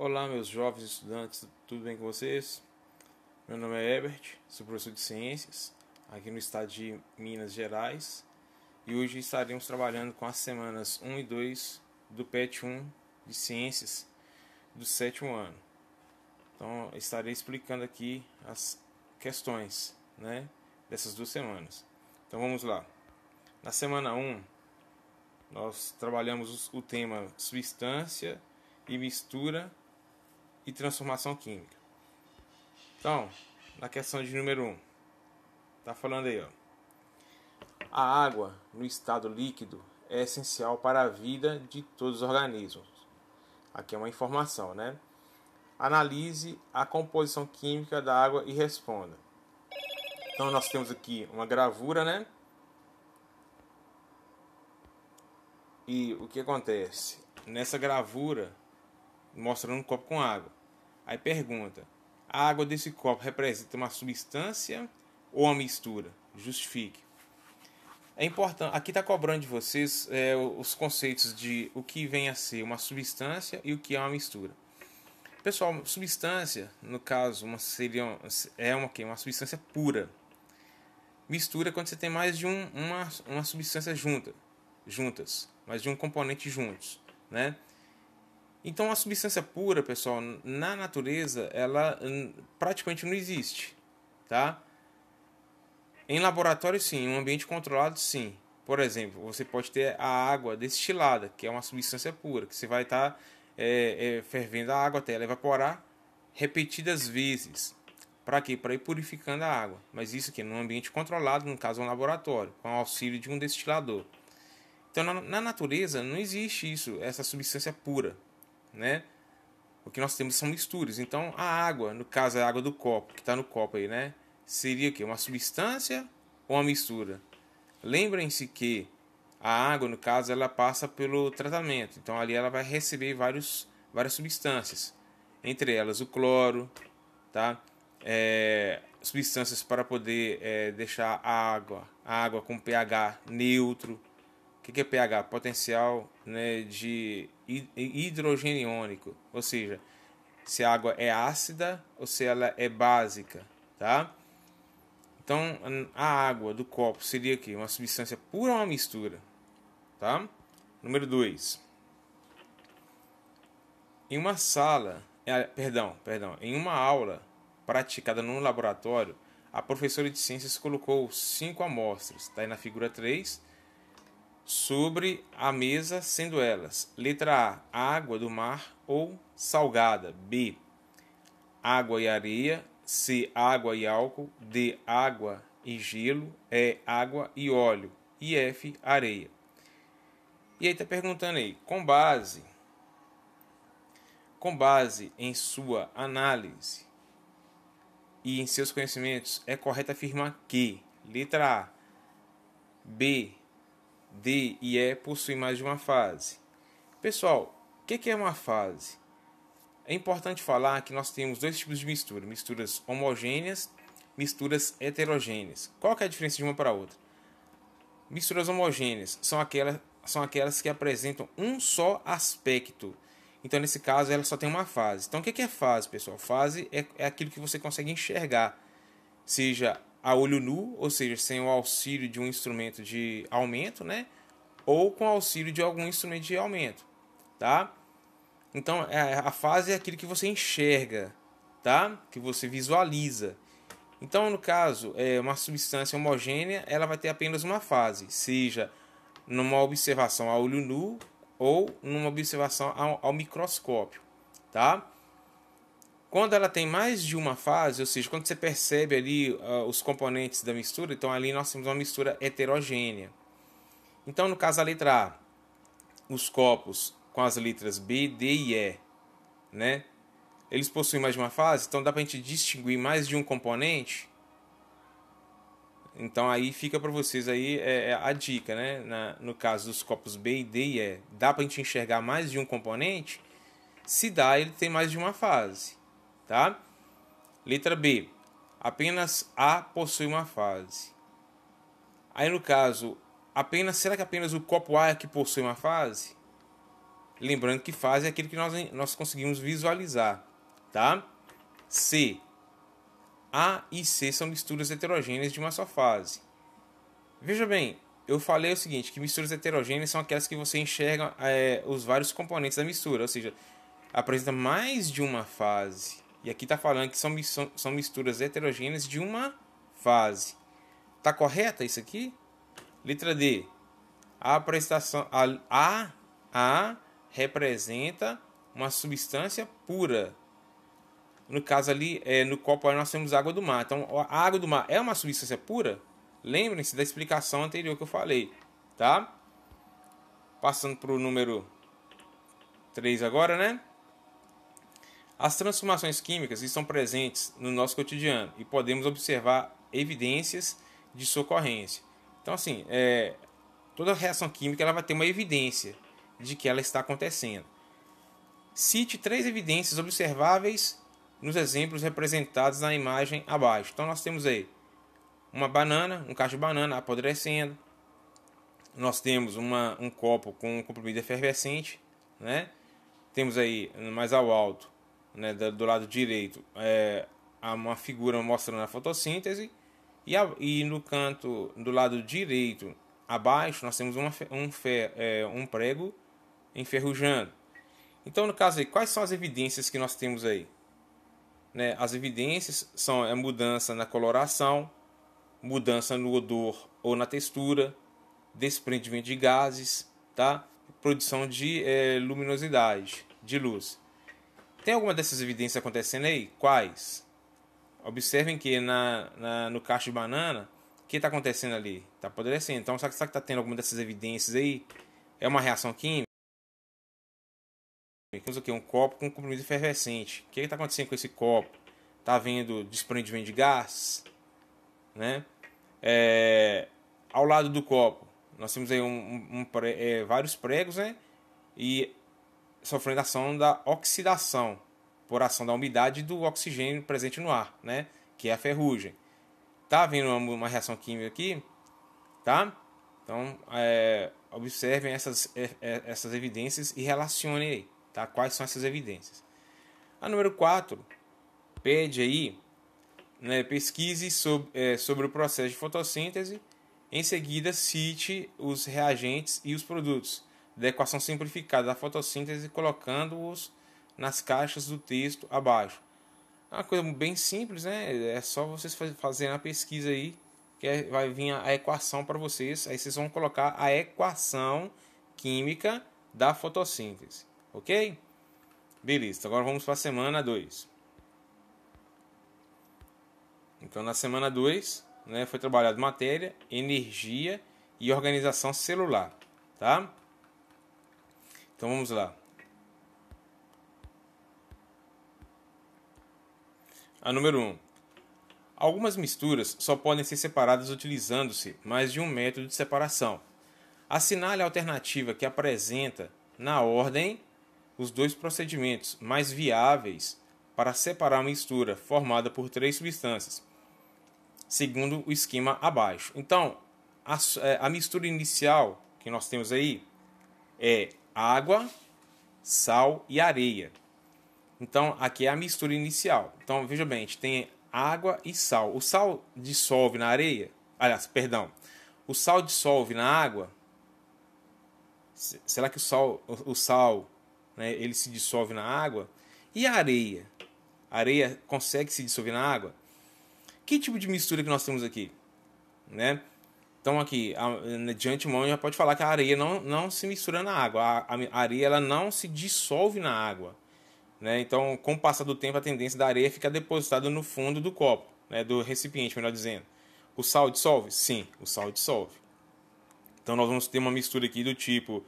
Olá, meus jovens estudantes, tudo bem com vocês? Meu nome é Herbert, sou professor de Ciências aqui no estado de Minas Gerais e hoje estaremos trabalhando com as semanas 1 e 2 do PET 1 de Ciências do sétimo ano. Então, estarei explicando aqui as questões né, dessas duas semanas. Então, vamos lá. Na semana 1, nós trabalhamos o tema substância e mistura e transformação química. Então, na questão de número 1, um, tá falando aí, ó. A água no estado líquido é essencial para a vida de todos os organismos. Aqui é uma informação, né? Analise a composição química da água e responda. Então nós temos aqui uma gravura, né? E o que acontece? Nessa gravura, mostrando um copo com água. Aí pergunta: a água desse copo representa uma substância ou uma mistura? Justifique. É importante. Aqui está cobrando de vocês é, os conceitos de o que vem a ser uma substância e o que é uma mistura. Pessoal, substância, no caso, uma seria é uma que uma substância pura. Mistura é quando você tem mais de um, uma, uma substância junta, juntas, mais de um componente juntos, né? Então a substância pura, pessoal, na natureza, ela hum, praticamente não existe, tá? Em laboratório, sim. Em um ambiente controlado, sim. Por exemplo, você pode ter a água destilada, que é uma substância pura, que você vai estar tá, é, é, fervendo a água até ela evaporar repetidas vezes. Para quê? Para ir purificando a água. Mas isso aqui, num ambiente controlado, no caso, um laboratório, com o auxílio de um destilador. Então, na, na natureza, não existe isso, essa substância pura né? O que nós temos são misturas. Então, a água, no caso é a água do copo, que está no copo aí, né? Seria o quê? Uma substância ou uma mistura? Lembrem-se que a água, no caso, ela passa pelo tratamento. Então, ali ela vai receber vários, várias substâncias. Entre elas, o cloro, tá? É, substâncias para poder é, deixar a água, a água com pH neutro. O que é pH? Potencial né, de hidrogeniônico, ou seja, se a água é ácida ou se ela é básica, tá? Então, a água do copo seria aqui uma substância pura ou uma mistura, tá? Número 2. Em uma sala, é, perdão, perdão, em uma aula praticada num laboratório, a professora de ciências colocou cinco amostras, tá aí na figura 3, sobre a mesa, sendo elas: letra A, água do mar ou salgada, B, água e areia, C, água e álcool, D, água e gelo, E, água e óleo e F, areia. E aí está perguntando aí, com base com base em sua análise e em seus conhecimentos, é correto afirmar que letra A, B, D e E possuem mais de uma fase. Pessoal, o que, é uma fase? É importante falar que nós temos dois tipos de mistura: misturas homogêneas, misturas heterogêneas. Qual que é a diferença de uma para a outra? Misturas homogêneas são aquelas, são aquelas que apresentam um só aspecto. Então, nesse caso, ela só tem uma fase. Então, o que é fase, pessoal? Fase é, é aquilo que você consegue enxergar, seja a olho nu, ou seja, sem o auxílio de um instrumento de aumento, né? Ou com auxílio de algum instrumento de aumento, tá? Então, é, a fase é aquilo que você enxerga, tá? Que você visualiza. Então, no caso, é uma substância homogênea, ela vai ter apenas uma fase, seja numa observação a olho nu ou numa observação ao, ao microscópio, tá? Quando ela tem mais de uma fase, ou seja, quando você percebe ali uh, os componentes da mistura, então ali nós temos uma mistura heterogênea. Então, no caso, a letra A, os copos com as letras B, D e E, né? Eles possuem mais de uma fase, então dá para a gente distinguir mais de um componente. Então aí fica para vocês aí é, é a dica, né? Na, no caso dos copos B, D e E, dá para a gente enxergar mais de um componente? Se dá, ele tem mais de uma fase tá? Letra B. Apenas A possui uma fase. Aí no caso, apenas será que apenas o copo A é que possui uma fase? Lembrando que fase é aquilo que nós, nós conseguimos visualizar, tá? C. A e C são misturas heterogêneas de uma só fase. Veja bem, eu falei o seguinte, que misturas heterogêneas são aquelas que você enxerga é, os vários componentes da mistura, ou seja, apresenta mais de uma fase. E aqui está falando que são, são misturas heterogêneas de uma fase. Está correta isso aqui? Letra D. A prestação a, a, a representa uma substância pura. No caso ali, é, no copo nós temos água do mar. Então, a água do mar é uma substância pura? Lembrem-se da explicação anterior que eu falei, tá? Passando para o número 3 agora, né? As transformações químicas estão presentes no nosso cotidiano e podemos observar evidências de sua ocorrência. Então, assim, é, toda reação química ela vai ter uma evidência de que ela está acontecendo. Cite três evidências observáveis nos exemplos representados na imagem abaixo. Então, nós temos aí uma banana, um cacho de banana apodrecendo. Nós temos uma, um copo com um comprimido efervescente, né? Temos aí mais ao alto né, do lado direito, é, há uma figura mostrando a fotossíntese, e, a, e no canto do lado direito, abaixo, nós temos uma, um, é, um prego enferrujando. Então, no caso aí, quais são as evidências que nós temos aí? Né, as evidências são a é mudança na coloração, mudança no odor ou na textura, desprendimento de gases, tá? produção de é, luminosidade, de luz. Tem alguma dessas evidências acontecendo aí? Quais? Observem que na, na no cacho de banana, o que está acontecendo ali? Está apodrecendo. Então, será que está tendo alguma dessas evidências aí? É uma reação química? Temos aqui um copo com um comprimido efervescente. O que está acontecendo com esse copo? Está havendo desprendimento de gás? Né? É, ao lado do copo, nós temos aí um, um, um é, vários pregos, né? E sofrendo ação da oxidação, por ação da umidade do oxigênio presente no ar, né? Que é a ferrugem. Tá vendo uma, uma reação química aqui, tá? Então, é, observem essas, é, é, essas evidências e relacionem aí, tá? Quais são essas evidências. A número 4 pede aí, né, pesquise sobre, é, sobre o processo de fotossíntese, em seguida cite os reagentes e os produtos da equação simplificada da fotossíntese colocando-os nas caixas do texto abaixo. É uma coisa bem simples, né? É só vocês fazerem a pesquisa aí que é, vai vir a equação para vocês. Aí vocês vão colocar a equação química da fotossíntese, ok? Beleza, agora vamos para a semana 2. Então, na semana 2, né, foi trabalhado matéria, energia e organização celular, tá? Então vamos lá. A número 1. Um. Algumas misturas só podem ser separadas utilizando-se mais de um método de separação. Assinale a alternativa que apresenta, na ordem, os dois procedimentos mais viáveis para separar a mistura formada por três substâncias, segundo o esquema abaixo. Então, a, eh, a mistura inicial que nós temos aí é água, sal e areia. Então, aqui é a mistura inicial. Então, veja bem, a gente tem água e sal. O sal dissolve na areia? Aliás, perdão. O sal dissolve na água? Será que o sal, o sal né, ele se dissolve na água? E a areia? A areia consegue se dissolver na água? Que tipo de mistura que nós temos aqui? Né? Então aqui, né, de antemão já pode falar que a areia não, não se mistura na água, a, a areia ela não se dissolve na água. Né? Então, com o passar do tempo, a tendência da areia é fica depositada no fundo do copo, né? do recipiente, melhor dizendo. O sal dissolve? Sim, o sal dissolve. Então, nós vamos ter uma mistura aqui do tipo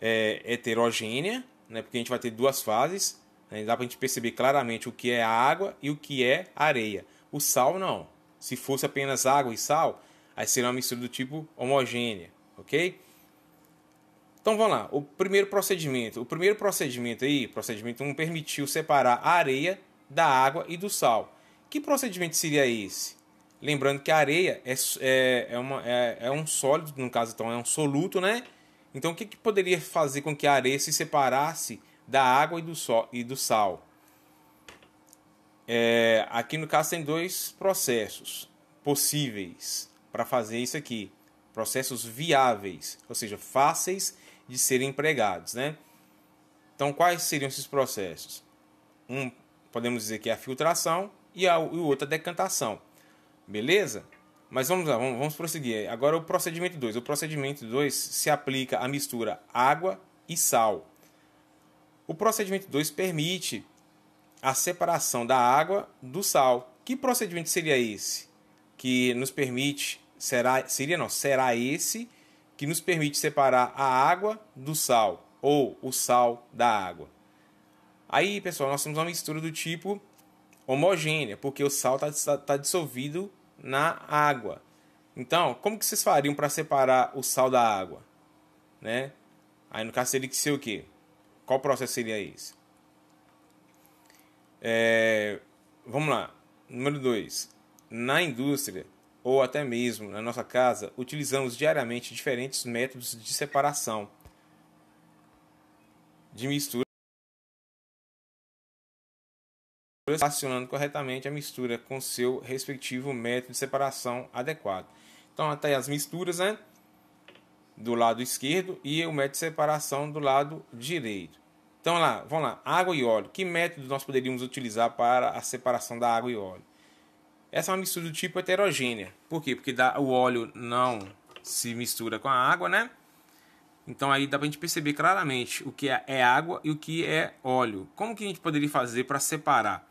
é, heterogênea, né? porque a gente vai ter duas fases. Né? Dá para a gente perceber claramente o que é água e o que é areia. O sal, não. Se fosse apenas água e sal, Aí seria uma mistura do tipo homogênea, ok? Então vamos lá, o primeiro procedimento. O primeiro procedimento aí, procedimento 1, permitiu separar a areia da água e do sal. Que procedimento seria esse? Lembrando que a areia é, é, é, uma, é, é um sólido, no caso então é um soluto, né? Então o que, que poderia fazer com que a areia se separasse da água e do, sol, e do sal? É, aqui no caso tem dois processos possíveis para fazer isso aqui. Processos viáveis, ou seja, fáceis de serem empregados, né? Então, quais seriam esses processos? Um, podemos dizer que é a filtração e, a, e o outro a decantação. Beleza? Mas vamos lá, vamos, vamos prosseguir. Agora o procedimento 2. O procedimento 2 se aplica à mistura água e sal. O procedimento 2 permite a separação da água do sal. Que procedimento seria esse? que nos permite será seria não será esse que nos permite separar a água do sal ou o sal da água. Aí, pessoal, nós temos uma mistura do tipo homogênea, porque o sal está tá dissolvido na água. Então, como que vocês fariam para separar o sal da água? Né? Aí, no caso, teria que ser o quê? Qual processo seria esse? É, vamos lá. Número 2. Na indústria ou até mesmo na nossa casa, utilizamos diariamente diferentes métodos de separação, de mistura, Acionando corretamente a mistura com seu respectivo método de separação adequado. Então, até as misturas, né? Do lado esquerdo e o método de separação do lado direito. Então, lá, vamos lá. Água e óleo. Que método nós poderíamos utilizar para a separação da água e óleo? Essa é uma mistura do tipo heterogênea. Por quê? Porque dá, o óleo não se mistura com a água, né? Então aí dá para a gente perceber claramente o que é, é água e o que é óleo. Como que a gente poderia fazer para separar?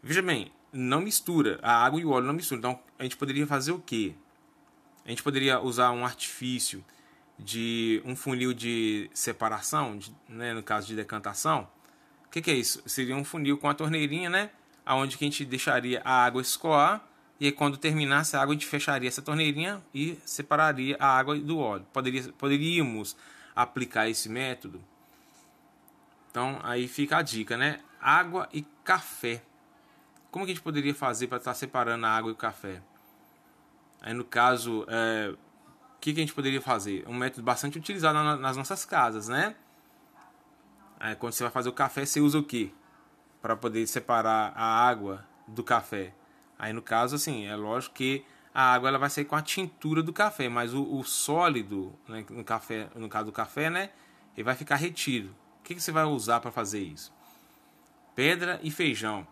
Veja bem, não mistura. A água e o óleo não misturam. Então a gente poderia fazer o quê? A gente poderia usar um artifício de um funil de separação, de, né, no caso de decantação. O que, que é isso? Seria um funil com a torneirinha, né? aonde que a gente deixaria a água escoar e aí, quando terminasse a água, a gente fecharia essa torneirinha e separaria a água do óleo. Poderia, poderíamos aplicar esse método? Então, aí fica a dica, né? Água e café. Como que a gente poderia fazer para estar tá separando a água e o café? Aí, no caso, é, o é, que, que a gente poderia fazer? Um método bastante utilizado na, nas nossas casas, né? Aí, quando você vai fazer o café, você usa o quê? para poder separar a água do café. Aí no caso, assim, é lógico que a água ela vai sair com a tintura do café, mas o, o sólido né, no café, no caso do café, né, ele vai ficar retido. O que, que você vai usar para fazer isso? Pedra e feijão.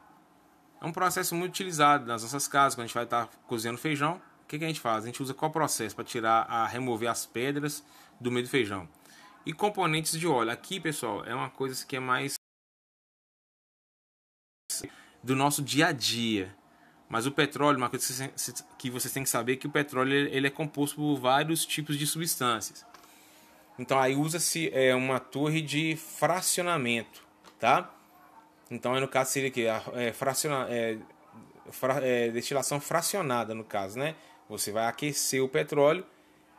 É um processo muito utilizado nas nossas casas quando a gente vai estar tá cozinhando feijão. O que, que a gente faz? A gente usa qual processo para tirar, a remover as pedras do meio do feijão? E componentes de óleo. Aqui, pessoal, é uma coisa que é mais do nosso dia a dia. Mas o petróleo, é uma coisa que vocês têm que saber é que o petróleo ele é composto por vários tipos de substâncias. Então aí usa-se é, uma torre de fracionamento, tá? Então é no caso seria que é, fraciona, é, fra, é, destilação fracionada no caso, né? Você vai aquecer o petróleo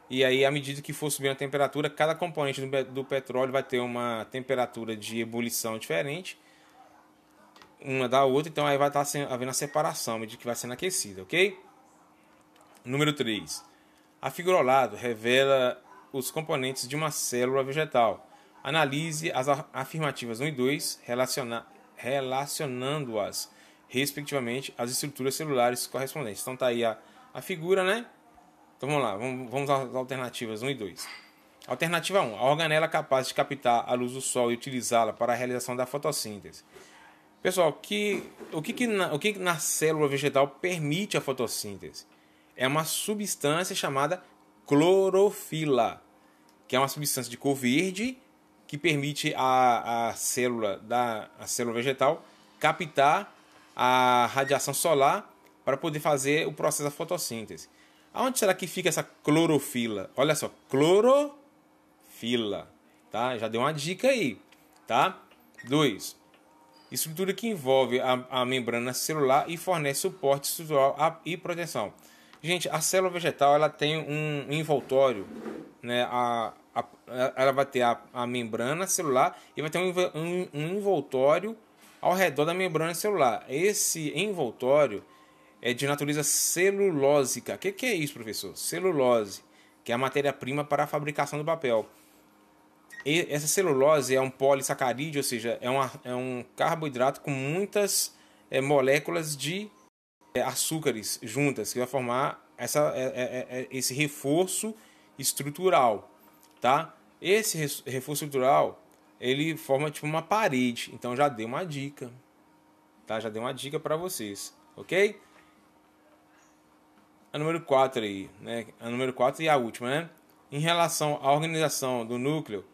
e aí à medida que for subindo a temperatura, cada componente do, do petróleo vai ter uma temperatura de ebulição diferente uma da outra, então aí vai tá estar havendo a separação, de que vai sendo aquecida, ok? Número 3. A figura ao lado revela os componentes de uma célula vegetal. Analise as afirmativas 1 e 2 relaciona relacionando-as, respectivamente, às estruturas celulares correspondentes. Então tá aí a, a figura, né? Então vamos lá, vamos, vamos às alternativas 1 e 2. Alternativa 1. A organela capaz de captar a luz do sol e utilizá-la para a realização da fotossíntese. Pessoal, que, o, que, que na, o que na célula vegetal permite a fotossíntese? É uma substância chamada clorofila, que é uma substância de cor verde que permite a, a célula da a célula vegetal captar a radiação solar para poder fazer o processo da fotossíntese. Aonde será que fica essa clorofila? Olha só, clorofila, tá? Já deu uma dica aí, tá? Dois estrutura que envolve a, a membrana celular e fornece suporte estrutural a, e proteção. Gente, a célula vegetal ela tem um envoltório, né? A, a ela vai ter a, a membrana celular e vai ter um, um, um envoltório ao redor da membrana celular. Esse envoltório é de natureza celulósica. O que, que, é isso, professor? Celulose, que é a matéria-prima para a fabricação do papel essa celulose é um polissacarídeo, ou seja, é, uma, é um carboidrato com muitas é, moléculas de é, açúcares juntas, que vai formar essa, é, esse reforço estrutural, tá? Esse reforço estrutural, ele forma tipo uma parede. Então já dei uma dica, tá? Já dei uma dica para vocês, ok? A número 4 aí, né? A número 4 e a última, né? Em relação à organização do núcleo,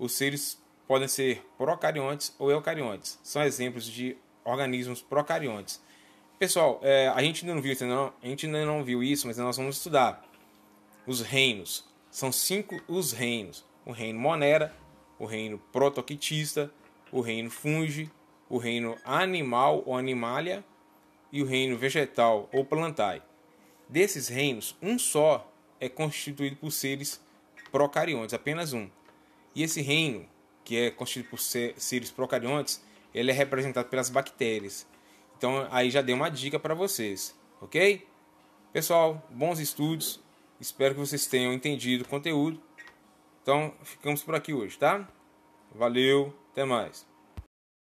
os seres podem ser procariontes ou eucariontes. São exemplos de organismos procariontes. Pessoal, é, a gente ainda não viu isso, né, não, a gente ainda não viu isso, mas nós vamos estudar. Os reinos. São cinco os reinos. O reino Monera, o reino protoquitista, o reino fungi, o reino animal ou animalia e o reino vegetal ou plantae. Desses reinos, um só é constituído por seres procariontes, apenas um. E esse reino, que é constituído por seres procariontes, ele é representado pelas bactérias. Então aí já dei uma dica para vocês, ok? Pessoal, bons estudos. Espero que vocês tenham entendido o conteúdo. Então ficamos por aqui hoje, tá? Valeu, até mais.